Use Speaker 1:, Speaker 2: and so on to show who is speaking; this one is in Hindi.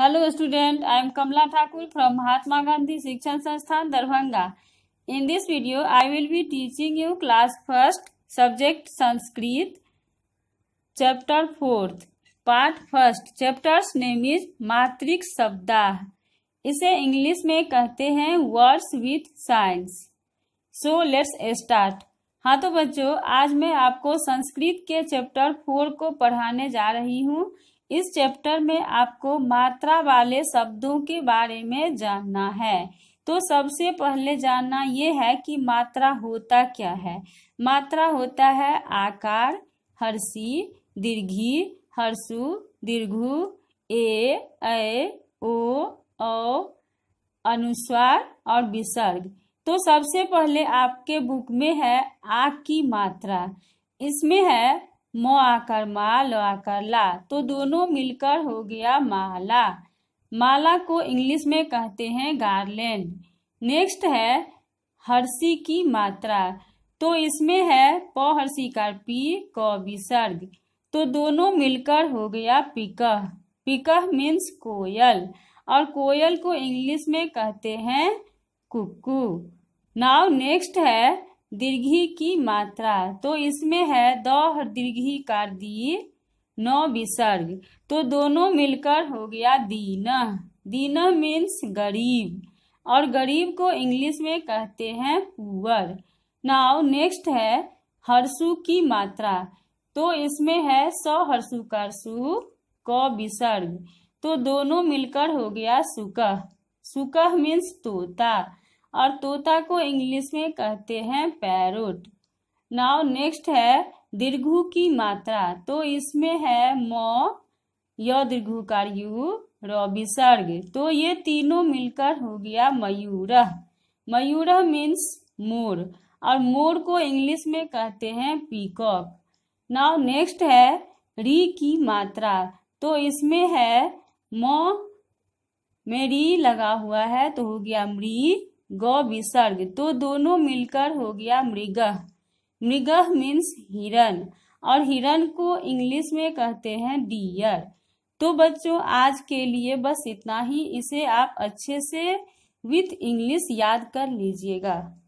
Speaker 1: hello student I am Kamla Thakur from Mahatma Gandhi Shikshan Sansthan Darbhanga in this video I will be teaching you class first subject Sanskrit chapter fourth part first chapters name is मातृक शब्दा इसे इंग्लिश में कहते हैं words with science so let's start हाँ तो बच्चों आज मैं आपको संस्कृत के चैप्टर फोर को पढ़ाने जा रही हूँ इस चैप्टर में आपको मात्रा वाले शब्दों के बारे में जानना है तो सबसे पहले जानना ये है कि मात्रा होता क्या है मात्रा होता है आकार हर्षी दीर्घी हर्षु दीर्घु ए ए ओ औ अनुस्वार और विसर्ग तो सबसे पहले आपके बुक में है आ की मात्रा इसमें है म आकर ल आकर ला तो दोनों मिलकर हो गया माला माला को इंग्लिश में कहते हैं गार्लैंड नेक्स्ट है हर्षी की मात्रा तो इसमें है प हर्षी का पी क विसर्ग तो दोनों मिलकर हो गया पिकह पिकह मीन्स कोयल और कोयल को इंग्लिश में कहते हैं कुकू नाउ नेक्स्ट है दीर्घी की मात्रा तो इसमें है द दीर्घी का दी नौ विसर्ग तो दोनों मिलकर हो गया दीना दीना मीन्स गरीब और गरीब को इंग्लिश में कहते हैं पुअर नाउ नेक्स्ट है हर्षु की मात्रा तो इसमें है स हर्षु सु क विसर्ग तो दोनों मिलकर हो गया सुकह सुकह मीन्स तोता और तोता को इंग्लिश में कहते हैं पैरोट नाउ नेक्स्ट है दीर्घु की मात्रा तो इसमें है म य दीर्घुकार यू रिसर्ग तो ये तीनों मिलकर हो गया मयूर मयूर मीन्स मोर और मोर को इंग्लिश में कहते हैं पीकॉक नाउ नेक्स्ट है री की मात्रा तो इसमें है म मेरी री लगा हुआ है तो हो गया मरी गौ विसर्ग तो दोनों मिलकर हो गया मृगह मृगह मीन्स हिरण और हिरण को इंग्लिश में कहते हैं डियर तो बच्चों आज के लिए बस इतना ही इसे आप अच्छे से विथ इंग्लिश याद कर लीजिएगा